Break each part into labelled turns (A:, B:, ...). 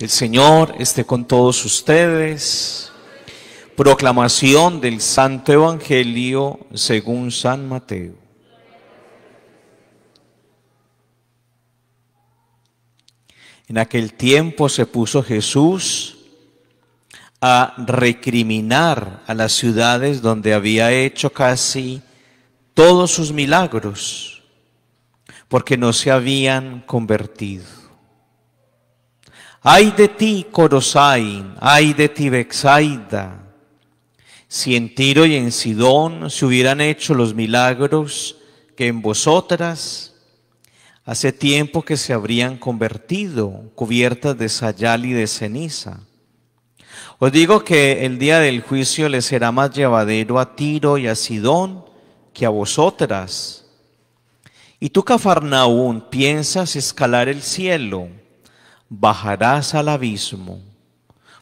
A: El Señor esté con todos ustedes. Proclamación del Santo Evangelio según San Mateo. En aquel tiempo se puso Jesús a recriminar a las ciudades donde había hecho casi todos sus milagros, porque no se habían convertido. Ay de ti, corosain, ay de ti, Bexaida. Si en Tiro y en Sidón se hubieran hecho los milagros que en vosotras hace tiempo que se habrían convertido, cubiertas de sayal y de ceniza. Os digo que el día del juicio les será más llevadero a Tiro y a Sidón que a vosotras. Y tú, Cafarnaún, piensas escalar el cielo bajarás al abismo,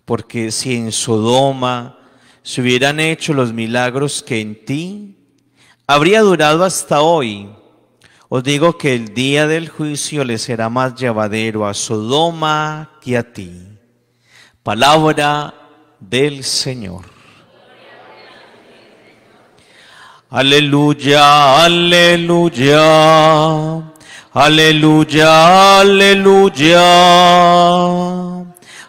A: porque si en Sodoma se hubieran hecho los milagros que en ti, habría durado hasta hoy. Os digo que el día del juicio le será más llevadero a Sodoma que a ti. Palabra del Señor. Aleluya, aleluya. Aleluya, aleluya.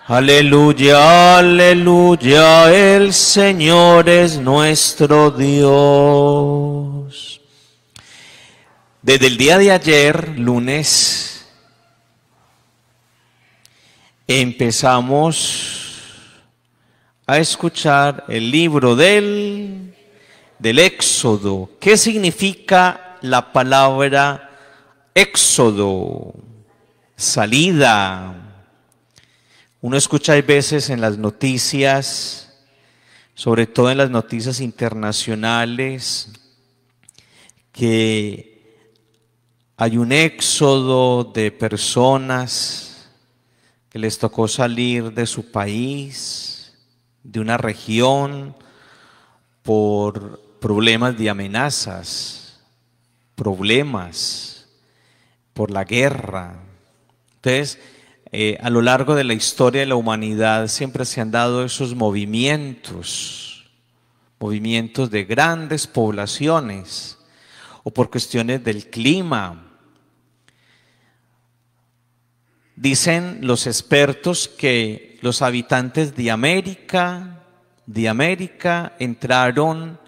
A: Aleluya, aleluya. El Señor es nuestro Dios. Desde el día de ayer, lunes, empezamos a escuchar el libro del, del Éxodo. ¿Qué significa la palabra éxodo, salida. Uno escucha a veces en las noticias, sobre todo en las noticias internacionales, que hay un éxodo de personas que les tocó salir de su país, de una región, por problemas de amenazas, problemas por la guerra. Entonces, eh, a lo largo de la historia de la humanidad siempre se han dado esos movimientos, movimientos de grandes poblaciones o por cuestiones del clima. Dicen los expertos que los habitantes de América, de América entraron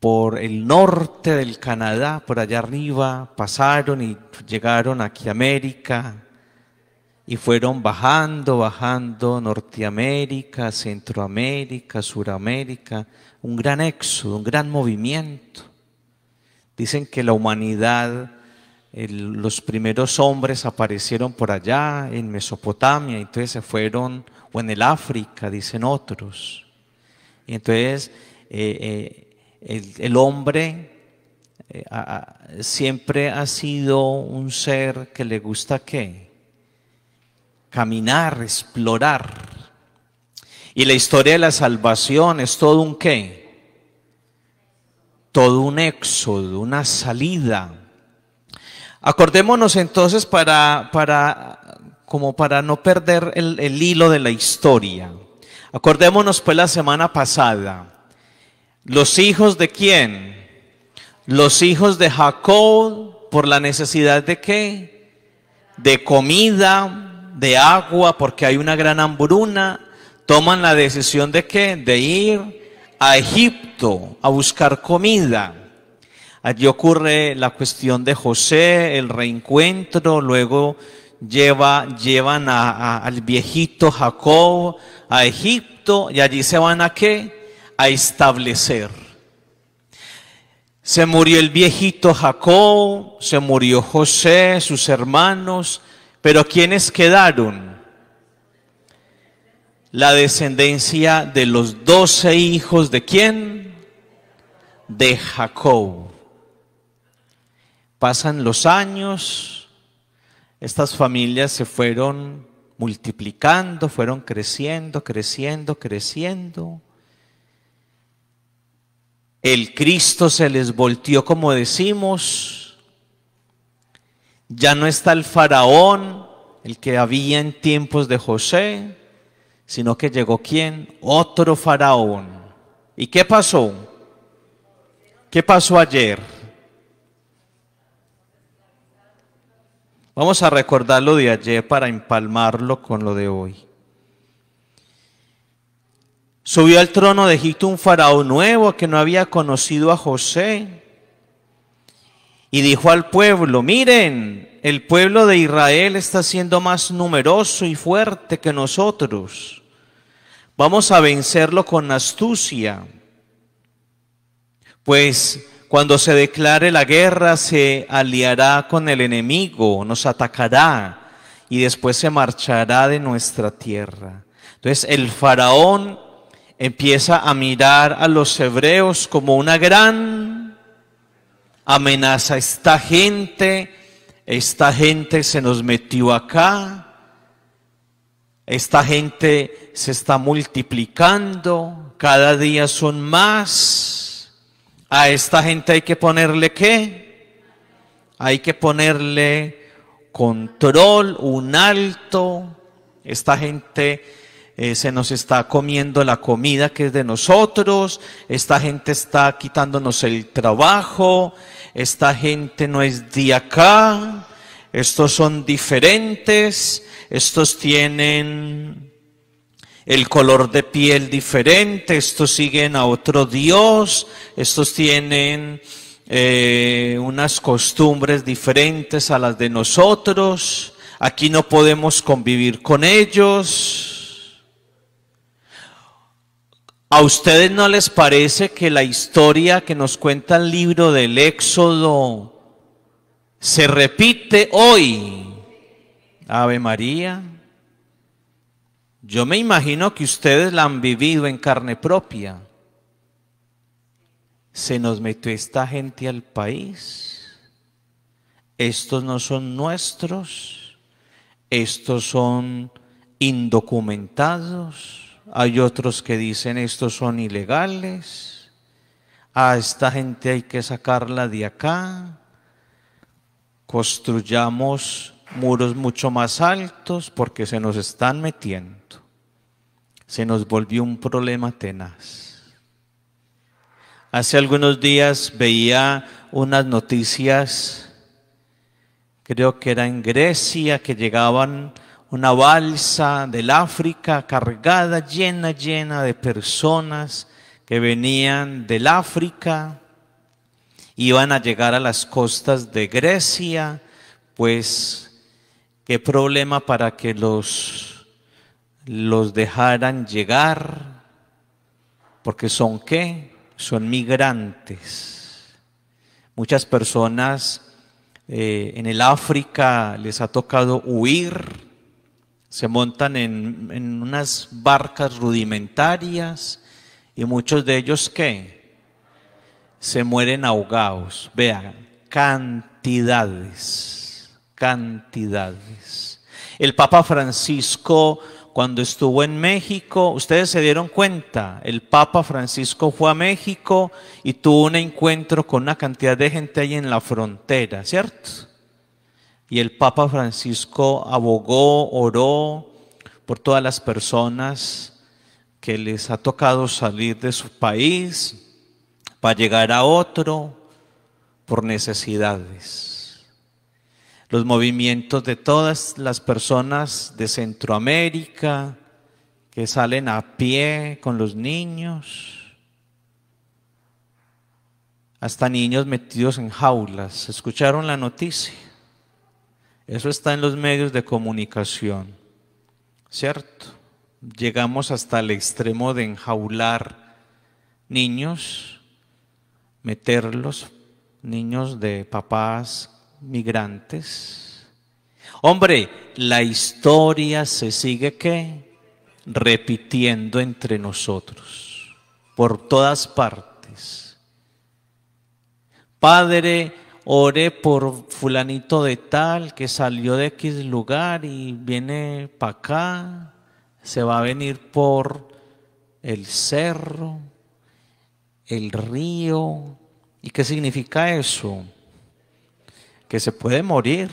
A: por el norte del Canadá, por allá arriba, pasaron y llegaron aquí a América y fueron bajando, bajando Norteamérica, Centroamérica, Suramérica, un gran éxodo, un gran movimiento. Dicen que la humanidad, los primeros hombres aparecieron por allá, en Mesopotamia, entonces se fueron, o en el África, dicen otros. Y entonces, eh, eh, el, hombre eh, siempre ha sido un ser que le gusta qué? Caminar, explorar. Y la historia de la salvación es todo un qué? Todo un éxodo, una salida. Acordémonos entonces para, para como para no perder el, el hilo de la historia. Acordémonos pues la semana pasada los hijos de quién? Los hijos de Jacob por la necesidad de qué? De comida, de agua, porque hay una gran hambruna. Toman la decisión de qué? De ir a Egipto a buscar comida. Allí ocurre la cuestión de José, el reencuentro, luego lleva, llevan al viejito Jacob a Egipto y allí se van a qué? a establecer. Se murió el viejito Jacob, se murió José, sus hermanos, pero ¿quiénes quedaron? La descendencia de los doce hijos de quién? De Jacob. Pasan los años, estas familias se fueron multiplicando, fueron creciendo, creciendo, creciendo. El Cristo se les volteó como decimos. Ya no está el faraón, el que había en tiempos de José, sino que llegó quién? Otro faraón. ¿Y qué pasó? ¿Qué pasó ayer? Vamos a recordar lo de ayer para empalmarlo con lo de hoy. Subió al trono de Egipto un faraón nuevo que no había conocido a José. Y dijo al pueblo, miren, el pueblo de Israel está siendo más numeroso y fuerte que nosotros. Vamos a vencerlo con astucia. Pues cuando se declare la guerra se aliará con el enemigo, nos atacará y después se marchará de nuestra tierra. Entonces el faraón empieza a mirar a los hebreos como una gran amenaza. Esta gente, esta gente se nos metió acá, esta gente se está multiplicando, cada día son más. A esta gente hay que ponerle qué? Hay que ponerle control, un alto. Esta gente eh, se nos está comiendo la comida que es de nosotros, esta gente está quitándonos el trabajo, esta gente no es de acá, estos son diferentes, estos tienen el color de piel diferente, estos siguen a otro Dios, estos tienen eh, unas costumbres diferentes a las de nosotros, aquí no podemos convivir con ellos. ¿A ustedes no les parece que la historia que nos cuenta el libro del Éxodo se repite hoy? Ave María. Yo me imagino que ustedes la han vivido en carne propia. Se nos metió esta gente al país. Estos no son nuestros. Estos son indocumentados hay otros que dicen estos son ilegales. A ah, esta gente hay que sacarla de acá. Construyamos muros mucho más altos porque se nos están metiendo. Se nos volvió un problema tenaz. Hace algunos días veía unas noticias, creo que era en Grecia, que llegaban una balsa del África cargada, llena, llena de personas que venían del África, iban a llegar a las costas de Grecia, pues qué problema para que los, los dejaran llegar, porque son qué? Son migrantes. Muchas personas eh, en el África les ha tocado huir se montan en, unas barcas rudimentarias y muchos de ellos ¿qué? Se mueren ahogados. Vean, cantidades, cantidades. El Papa Francisco, cuando estuvo en México, ustedes se dieron cuenta, el Papa Francisco fue a México y tuvo un encuentro con una cantidad de gente ahí en la frontera, ¿cierto? Y el Papa Francisco abogó, oró por todas las personas que les ha tocado salir de su país para llegar a otro por necesidades. Los movimientos de todas las personas de Centroamérica que salen a pie con los niños, hasta niños metidos en jaulas. ¿Escucharon la noticia? Eso está en los medios de comunicación, ¿cierto? Llegamos hasta el extremo de enjaular niños, meterlos, niños de papás migrantes. Hombre, la historia se sigue qué? Repitiendo entre nosotros, por todas partes. Padre, ore por fulanito de tal que salió de X lugar y viene para acá, se va a venir por el cerro, el río. ¿Y qué significa eso? Que se puede morir.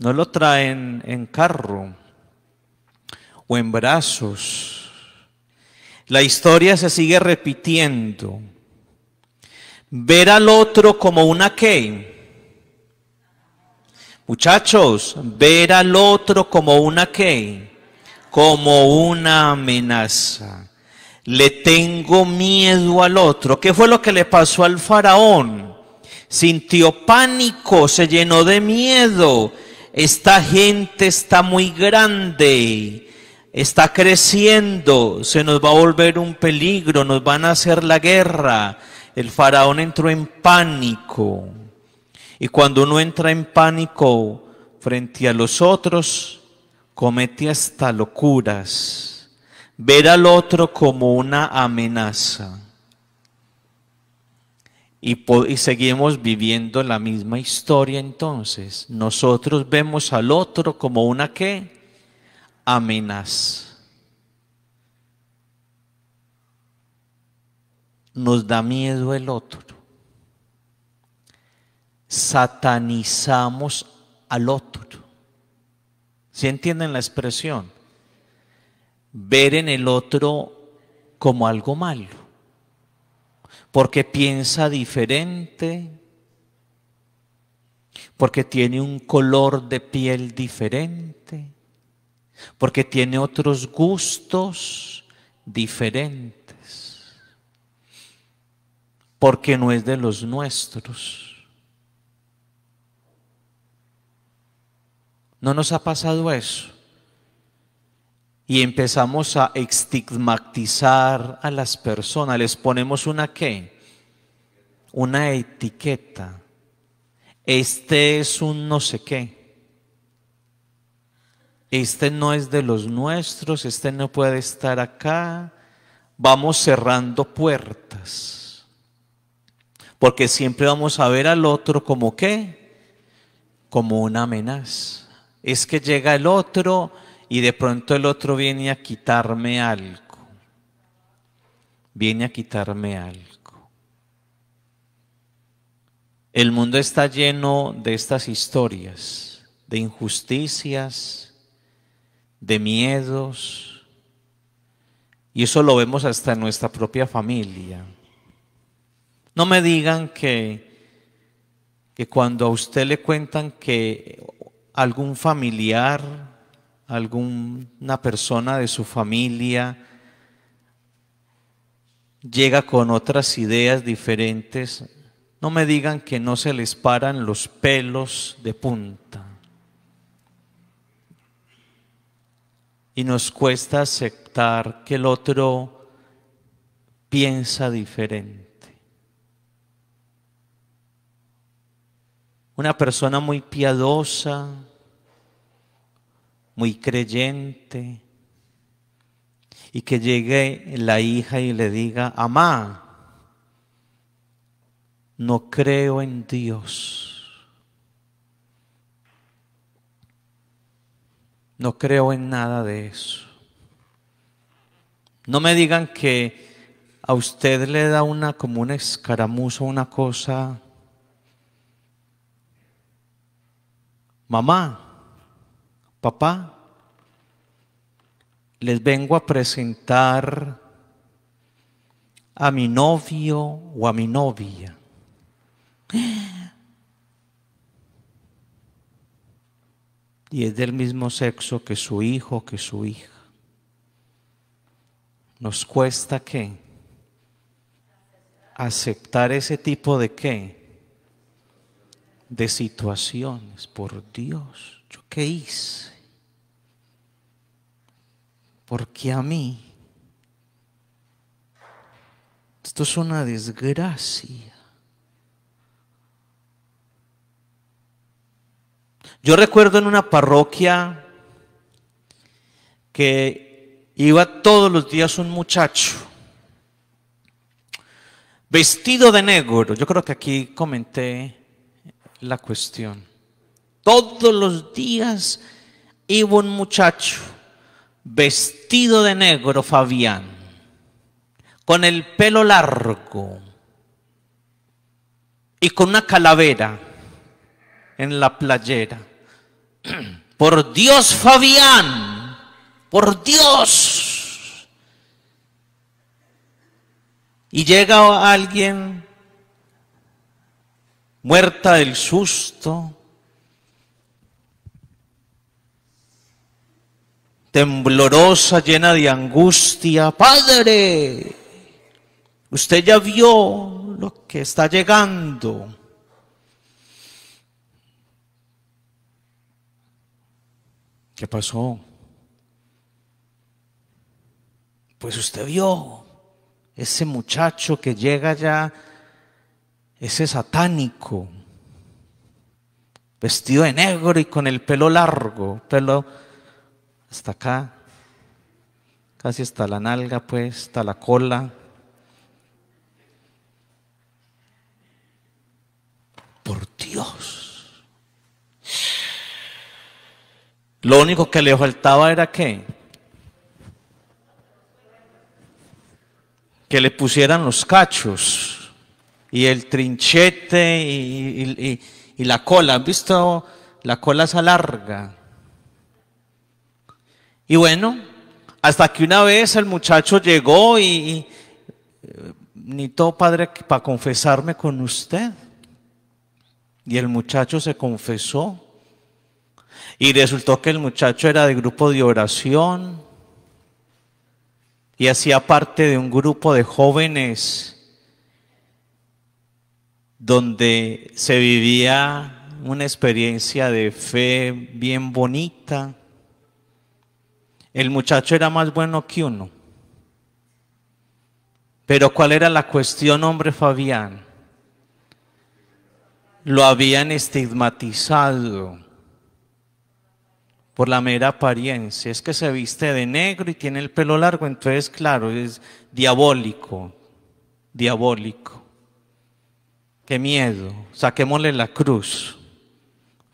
A: No lo traen en carro o en brazos. La historia se sigue repitiendo. Ver al otro como una que Muchachos, ver al otro como una que Como una amenaza. Le tengo miedo al otro. ¿Qué fue lo que le pasó al faraón? Sintió pánico, se llenó de miedo. Esta gente está muy grande está creciendo, se nos va a volver un peligro, nos van a hacer la guerra, el faraón entró en pánico. Y cuando uno entra en pánico frente a los otros, comete hasta locuras. Ver al otro como una amenaza. Y, seguimos viviendo la misma historia entonces. Nosotros vemos al otro como una qué? Amenaza. nos da miedo el otro. Satanizamos al otro. ¿Sí entienden la expresión? Ver en el otro como algo malo, porque piensa diferente, porque tiene un color de piel diferente, porque tiene otros gustos diferentes porque no es de los nuestros. ¿No nos ha pasado eso? Y empezamos a estigmatizar a las personas, les ponemos una qué? Una etiqueta. Este es un no sé qué. Este no es de los nuestros, este no puede estar acá. Vamos cerrando puertas. Porque siempre vamos a ver al otro como qué? Como una amenaza. Es que llega el otro y de pronto el otro viene a quitarme algo. Viene a quitarme algo. El mundo está lleno de estas historias, de injusticias, de miedos. Y eso lo vemos hasta en nuestra propia familia. No me digan que, que cuando a usted le cuentan que algún familiar, alguna persona de su familia, llega con otras ideas diferentes, no me digan que no se les paran los pelos de punta. Y nos cuesta aceptar que el otro piensa diferente. una persona muy piadosa, muy creyente, y que llegue la hija y le diga, amá, no creo en Dios, no creo en nada de eso. No me digan que a usted le da una como un escaramuza, una cosa mamá, papá, les vengo a presentar a mi novio o a mi novia. Y es del mismo sexo que su hijo, que su hija. ¿Nos cuesta qué? Aceptar ese tipo de qué? de situaciones. Por Dios, ¿yo qué hice? Porque a mí esto es una desgracia. Yo recuerdo en una parroquia que iba todos los días un muchacho vestido de negro. Yo creo que aquí comenté la cuestión. Todos los días iba un muchacho vestido de negro, Fabián, con el pelo largo y con una calavera en la playera. Por Dios, Fabián, por Dios. Y llega alguien muerta del susto, temblorosa, llena de angustia, Padre, usted ya vio lo que está llegando. ¿Qué pasó? Pues usted vio ese muchacho que llega ya ese satánico, vestido de negro y con el pelo largo, pelo hasta acá, casi hasta la nalga, pues, hasta la cola. Por Dios. Lo único que le faltaba era que que le pusieran los cachos y el trinchete y, la cola. ¿Han visto? La cola esa larga. Y bueno, hasta que una vez el muchacho llegó y, eh, ni todo padre para confesarme con usted. Y el muchacho se confesó. Y resultó que el muchacho era de grupo de oración y hacía parte de un grupo de jóvenes donde se vivía una experiencia de fe bien bonita. El muchacho era más bueno que uno. Pero ¿cuál era la cuestión, hombre Fabián? Lo habían estigmatizado por la mera apariencia. Es que se viste de negro y tiene el pelo largo, entonces claro, es diabólico, diabólico qué miedo, saquémosle la cruz,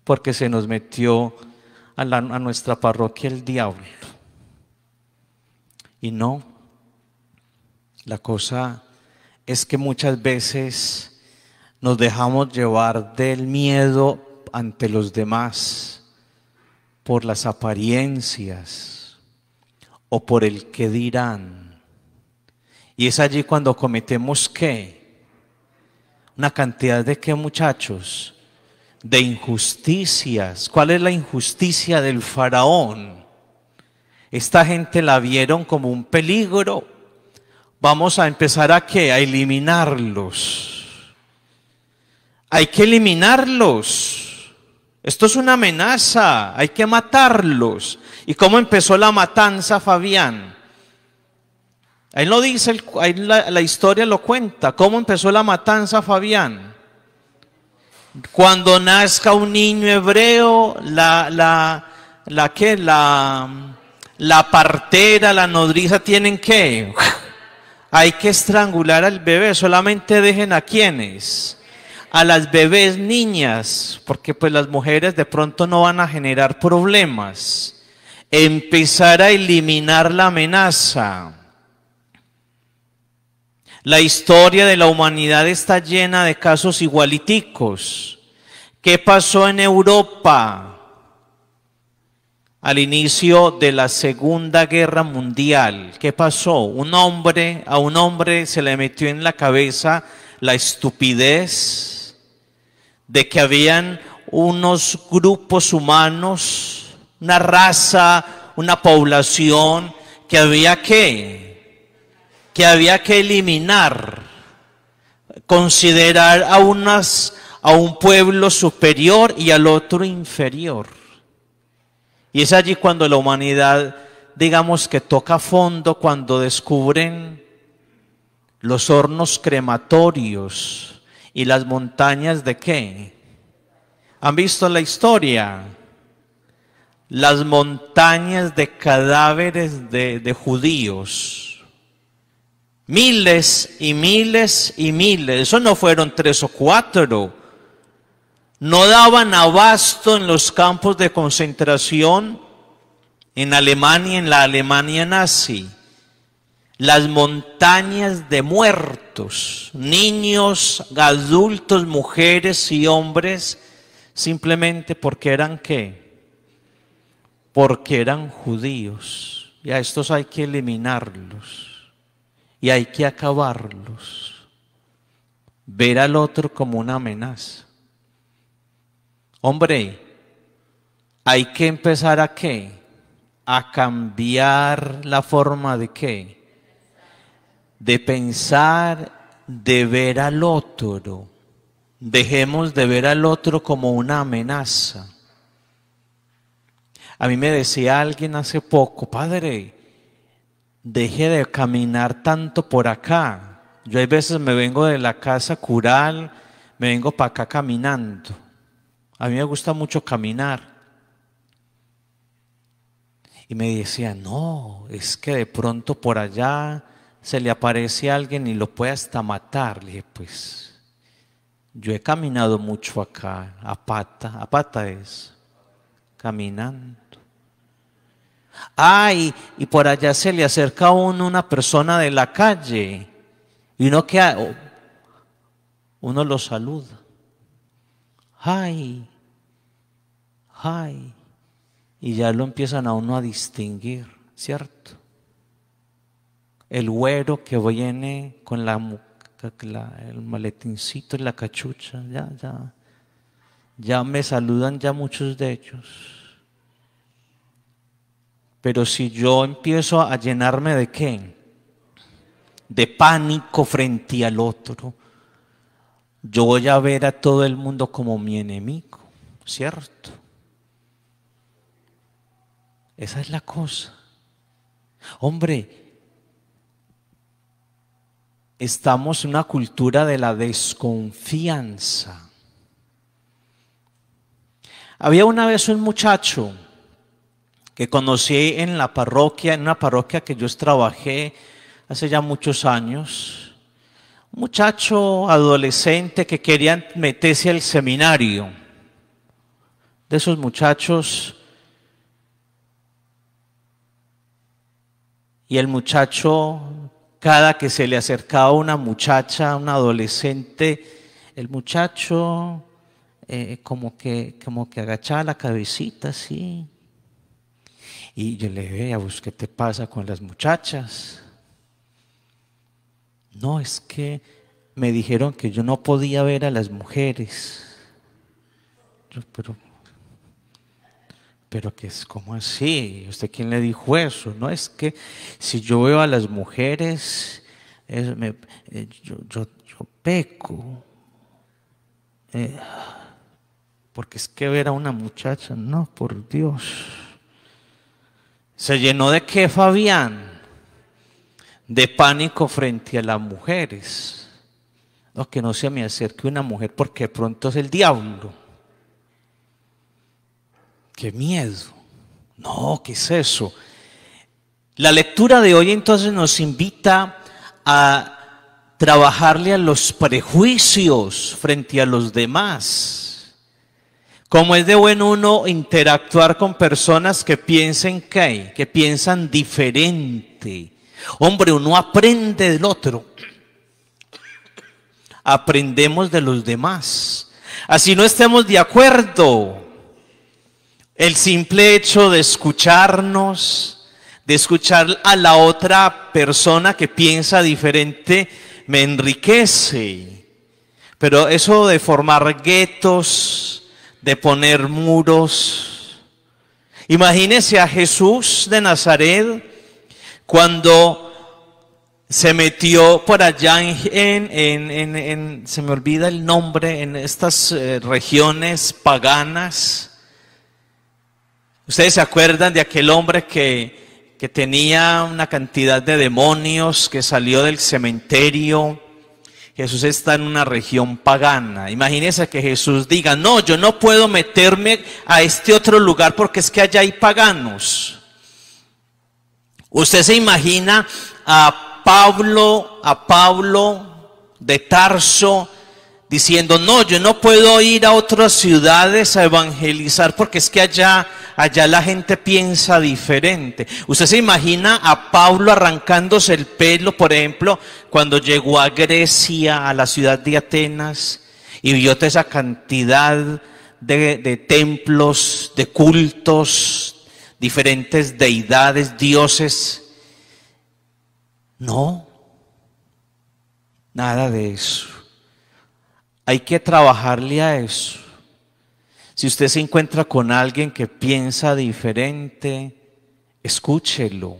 A: porque se nos metió a, nuestra parroquia el diablo. Y no, la cosa es que muchas veces nos dejamos llevar del miedo ante los demás por las apariencias o por el que dirán. Y es allí cuando cometemos qué? una cantidad de qué muchachos? De injusticias. ¿Cuál es la injusticia del faraón? Esta gente la vieron como un peligro. Vamos a empezar a qué? A eliminarlos. Hay que eliminarlos. Esto es una amenaza, hay que matarlos. ¿Y cómo empezó la matanza, Fabián? Ahí no dice, la, historia lo cuenta, cómo empezó la matanza Fabián. Cuando nazca un niño hebreo, la, la, la, la partera, la nodriza tienen que, hay que estrangular al bebé, solamente dejen a quienes, a las bebés niñas, porque pues las mujeres de pronto no van a generar problemas. Empezar a eliminar la amenaza. La historia de la humanidad está llena de casos igualiticos. ¿Qué pasó en Europa al inicio de la Segunda Guerra Mundial? ¿Qué pasó? Un hombre, a un hombre se le metió en la cabeza la estupidez de que habían unos grupos humanos, una raza, una población que había que que había que eliminar, considerar a, unas, a un pueblo superior y al otro inferior. Y es allí cuando la humanidad, digamos que toca fondo, cuando descubren los hornos crematorios y las montañas de qué. ¿Han visto la historia? Las montañas de cadáveres de, de judíos Miles y miles y miles. Eso no fueron tres o cuatro. No daban abasto en los campos de concentración en Alemania, en la Alemania nazi. Las montañas de muertos, niños, adultos, mujeres y hombres, simplemente porque eran qué? Porque eran judíos. Y a estos hay que eliminarlos y hay que acabarlos. Ver al otro como una amenaza. Hombre, hay que empezar a qué? A cambiar la forma de qué? De pensar, de ver al otro. Dejemos de ver al otro como una amenaza. A mí me decía alguien hace poco, padre, deje de caminar tanto por acá. Yo hay veces me vengo de la casa cural, me vengo para acá caminando. A mí me gusta mucho caminar. Y me decía, no, es que de pronto por allá se le aparece alguien y lo puede hasta matar. Le dije, pues yo he caminado mucho acá, a pata, a pata es, caminando. Ay, y, por allá se le acerca a uno una persona de la calle. Y uno que oh, uno lo saluda. Ay, ay. Y ya lo empiezan a uno a distinguir, ¿cierto? El güero que viene con la, la, el maletincito y la cachucha, ya, ya. Ya me saludan ya muchos de ellos. Pero si yo empiezo a llenarme de qué? De pánico frente al otro, yo voy a ver a todo el mundo como mi enemigo, ¿cierto? Esa es la cosa. Hombre, estamos en una cultura de la desconfianza. Había una vez un muchacho que conocí en la parroquia, en una parroquia que yo trabajé hace ya muchos años. Un muchacho adolescente que quería meterse al seminario. De esos muchachos. Y el muchacho, cada que se le acercaba una muchacha, un adolescente, el muchacho eh, como, que, como que agachaba la cabecita sí. Y yo le veía, pues, qué te pasa con las muchachas. No, es que me dijeron que yo no podía ver a las mujeres. Yo, pero, pero que es como así. ¿Usted quién le dijo eso? No, es que si yo veo a las mujeres, eh, yo, peco. Eh, porque es que ver a una muchacha, no, por Dios. ¿Se llenó de qué, Fabián? De pánico frente a las mujeres. No, que no se me acerque una mujer porque pronto es el diablo. Qué miedo. No, ¿qué es eso? La lectura de hoy entonces nos invita a trabajarle a los prejuicios frente a los demás. Como es de bueno uno interactuar con personas que piensen que, que piensan diferente. Hombre, uno aprende del otro. Aprendemos de los demás. Así no estemos de acuerdo. El simple hecho de escucharnos, de escuchar a la otra persona que piensa diferente, me enriquece. Pero eso de formar guetos, de poner muros. Imagínese a Jesús de Nazaret cuando se metió por allá en, se me olvida el nombre, en estas eh, regiones paganas. Ustedes se acuerdan de aquel hombre que, que tenía una cantidad de demonios, que salió del cementerio, Jesús está en una región pagana. Imagínese que Jesús diga, no, yo no puedo meterme a este otro lugar porque es que allá hay paganos. Usted se imagina a Pablo, a Pablo de Tarso diciendo, no, yo no puedo ir a otras ciudades a evangelizar porque es que allá, allá la gente piensa diferente. Usted se imagina a Pablo arrancándose el pelo, por ejemplo, cuando llegó a Grecia, a la ciudad de Atenas, y vio toda esa cantidad de, de templos, de cultos, diferentes deidades, dioses. No, nada de eso. Hay que trabajarle a eso. Si usted se encuentra con alguien que piensa diferente, escúchelo.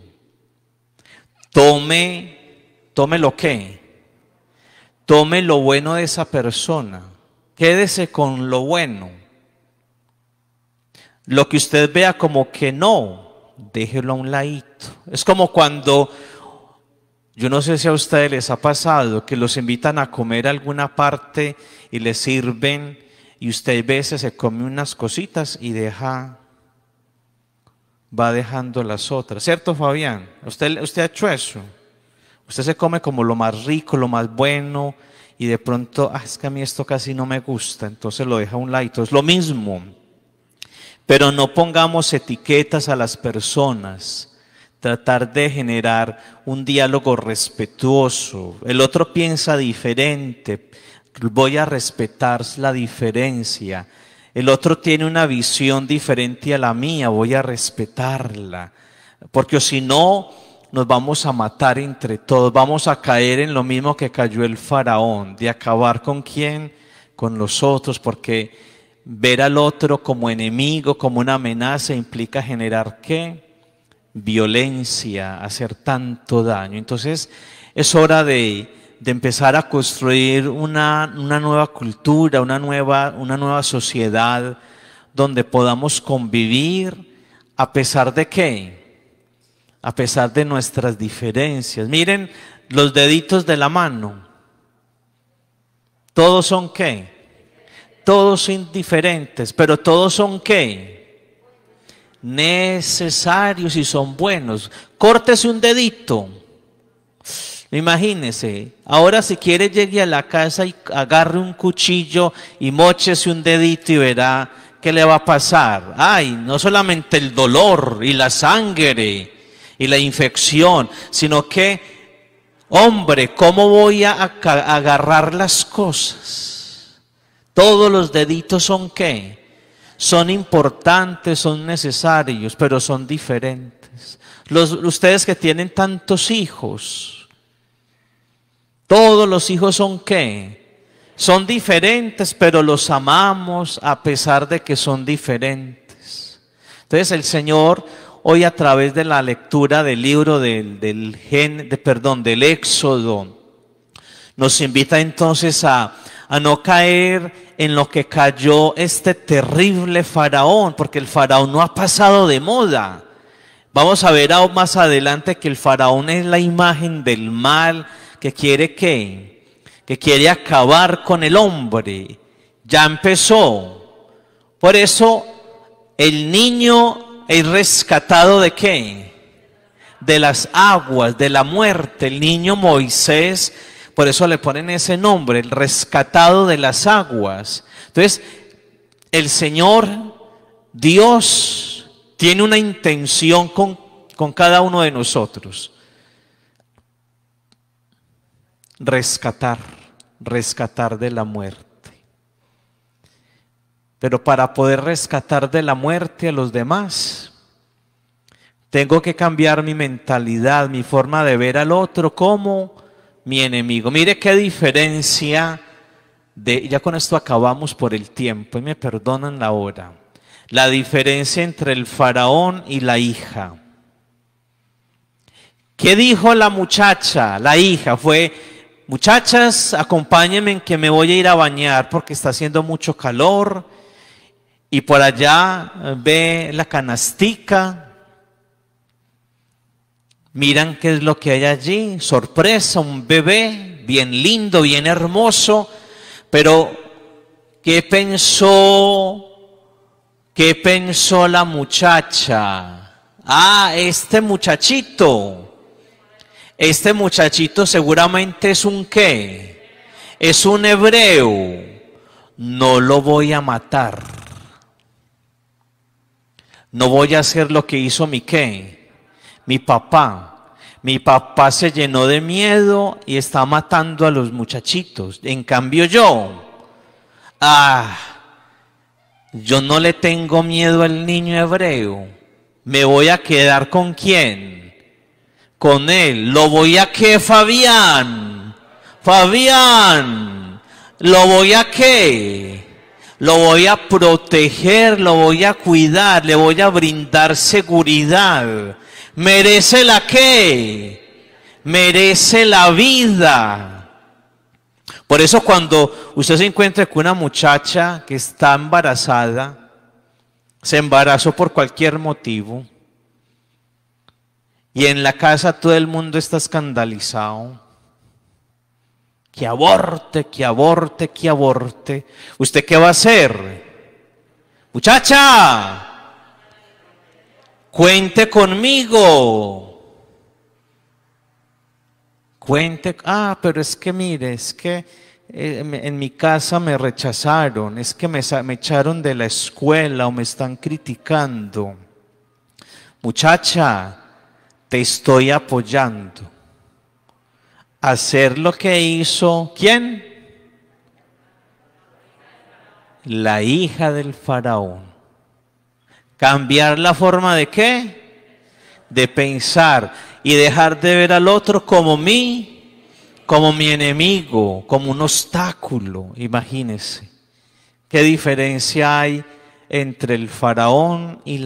A: Tome, tome lo que, tome lo bueno de esa persona. Quédese con lo bueno. Lo que usted vea como que no, déjelo a un ladito. Es como cuando yo no sé si a ustedes les ha pasado que los invitan a comer alguna parte y les sirven y usted a veces se come unas cositas y deja, va dejando las otras. ¿Cierto, Fabián? ¿Usted, usted ha hecho eso? Usted se come como lo más rico, lo más bueno y de pronto, ah, es que a mí esto casi no me gusta, entonces lo deja un lado. Es lo mismo. Pero no pongamos etiquetas a las personas tratar de generar un diálogo respetuoso. El otro piensa diferente, voy a respetar la diferencia. El otro tiene una visión diferente a la mía, voy a respetarla. Porque si no, nos vamos a matar entre todos, vamos a caer en lo mismo que cayó el faraón, de acabar con quién, con los otros, porque ver al otro como enemigo, como una amenaza, implica generar qué? violencia, hacer tanto daño. Entonces es hora de, empezar a construir una, nueva cultura, una nueva, una nueva sociedad donde podamos convivir a pesar de qué, a pesar de nuestras diferencias. Miren los deditos de la mano. Todos son qué? Todos son pero todos son qué? necesarios y son buenos. Córtese un dedito. Imagínese, ahora si quiere llegue a la casa y agarre un cuchillo y mochese un dedito y verá qué le va a pasar. Ay, no solamente el dolor y la sangre y la infección, sino que, hombre, ¿cómo voy a agarrar las cosas? Todos los deditos son qué? son importantes, son necesarios, pero son diferentes. Los, ustedes que tienen tantos hijos, todos los hijos son qué? Son diferentes, pero los amamos a pesar de que son diferentes. Entonces el Señor hoy a través de la lectura del libro del, del gen, de, perdón, del Éxodo, nos invita entonces a, a no caer en lo que cayó este terrible faraón, porque el faraón no ha pasado de moda. Vamos a ver aún más adelante que el faraón es la imagen del mal que quiere que, que quiere acabar con el hombre. Ya empezó. Por eso el niño es rescatado de qué? De las aguas, de la muerte. El niño Moisés por eso le ponen ese nombre, el rescatado de las aguas. Entonces, el Señor, Dios, tiene una intención con, con cada uno de nosotros. Rescatar, rescatar de la muerte. Pero para poder rescatar de la muerte a los demás, tengo que cambiar mi mentalidad, mi forma de ver al otro como mi enemigo. Mire qué diferencia de, ya con esto acabamos por el tiempo y me perdonan la hora, la diferencia entre el faraón y la hija. ¿Qué dijo la muchacha? La hija fue, muchachas, acompáñenme en que me voy a ir a bañar porque está haciendo mucho calor. Y por allá eh, ve la canastica Miran qué es lo que hay allí. Sorpresa, un bebé bien lindo, bien hermoso. Pero, ¿qué pensó? ¿Qué pensó la muchacha? Ah, este muchachito. Este muchachito seguramente es un qué. Es un hebreo. No lo voy a matar. No voy a hacer lo que hizo mi qué mi papá, mi papá se llenó de miedo y está matando a los muchachitos. En cambio yo, ah, yo no le tengo miedo al niño hebreo. ¿Me voy a quedar con quién? Con él. Lo voy a qué, Fabián. Fabián. Lo voy a qué? lo voy a proteger, lo voy a cuidar, le voy a brindar seguridad, merece la qué? Merece la vida. Por eso cuando usted se encuentra con una muchacha que está embarazada, se embarazó por cualquier motivo, y en la casa todo el mundo está escandalizado, que aborte, que aborte, que aborte, ¿usted qué va a hacer? Muchacha, Cuente conmigo. Cuente, ah, pero es que mire, es que eh, en mi casa me rechazaron, es que me, me echaron de la escuela o me están criticando. Muchacha, te estoy apoyando. Hacer lo que hizo, ¿quién? La hija del faraón. Cambiar la forma de qué? De pensar y dejar de ver al otro como mí, como mi enemigo, como un obstáculo. Imagínense. ¿Qué diferencia hay entre el faraón y la...